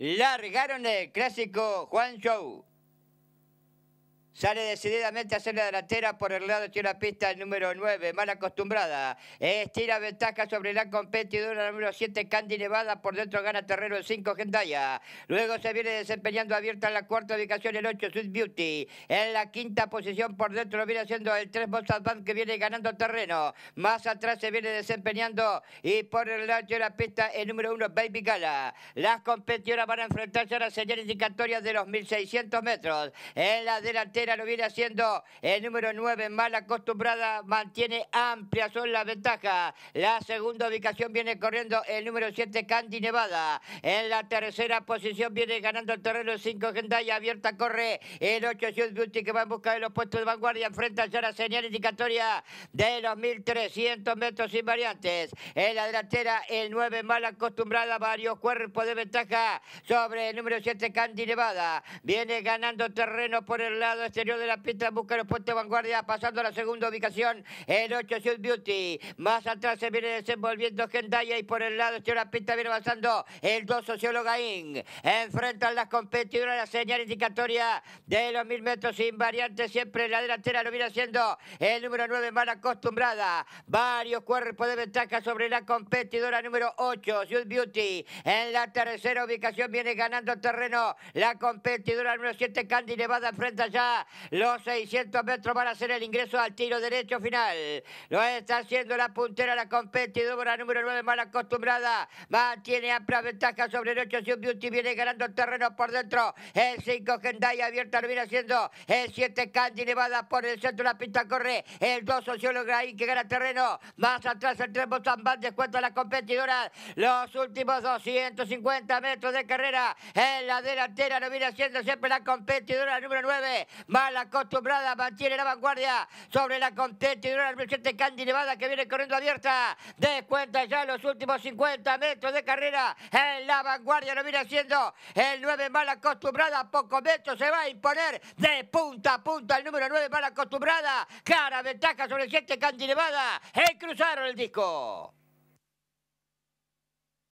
largaron el clásico Juan Show. Sale decididamente a hacer la delantera por el lado de la pista el número 9, mal acostumbrada. Estira ventaja sobre la competidora número 7, Candy Nevada. Por dentro gana terreno el 5, Gendaya. Luego se viene desempeñando abierta en la cuarta ubicación el 8, Sweet Beauty. En la quinta posición por dentro lo viene haciendo el 3, Boss Advance, que viene ganando terreno. Más atrás se viene desempeñando y por el lado de la pista el número 1, Baby Gala. Las competidoras van a enfrentarse a la señal indicatoria de los 1600 metros. En la delantera lo viene haciendo el número 9, mal acostumbrada, mantiene amplia son las ventajas. La segunda ubicación viene corriendo el número 7, Candy Nevada. En la tercera posición viene ganando el terreno 5, Gendaya abierta, corre el 8, Beauty que va en busca de los puestos de vanguardia, enfrenta ya la señal indicatoria de los 1300 metros sin variantes. En la delantera el 9, mal acostumbrada, varios cuerpos de ventaja sobre el número 7, Candy Nevada. Viene ganando terreno por el lado exterior de la pista busca los puentes de vanguardia, pasando a la segunda ubicación, el 8 shield Beauty. Más atrás se viene desenvolviendo Gendaya y por el lado de la pista viene avanzando el 2 Socióloga enfrenta a las competidoras la señal indicatoria de los mil metros invariantes siempre la delantera lo viene haciendo el número 9 mal acostumbrada. Varios cuerpos de ventaja sobre la competidora número 8, South Beauty. En la tercera ubicación viene ganando terreno la competidora número 7, Candy Nevada, enfrenta ya los 600 metros van a ser el ingreso al tiro derecho final. Lo está haciendo la puntera, la competidora número 9, mal acostumbrada. Mantiene amplia ventaja sobre el 8. Si un Beauty viene ganando terreno por dentro. El 5, Gendai abierta, lo viene haciendo. El 7, Candy Nevada por el centro. La pista corre. El 2, Sociólogo ahí que gana terreno. Más atrás el 3, Botambán. Descuento a la competidora. Los últimos 250 metros de carrera. En la delantera lo viene haciendo siempre la competidora número 9 mal acostumbrada, mantiene la vanguardia sobre la contenta y una presente Candy Nevada que viene corriendo abierta. Descuenta ya los últimos 50 metros de carrera en la vanguardia, lo viene haciendo el 9 mal acostumbrada, Poco metros se va a imponer de punta a punta el número 9 mal acostumbrada, Cara ventaja sobre el 7 Candy Nevada, y eh, cruzaron el disco.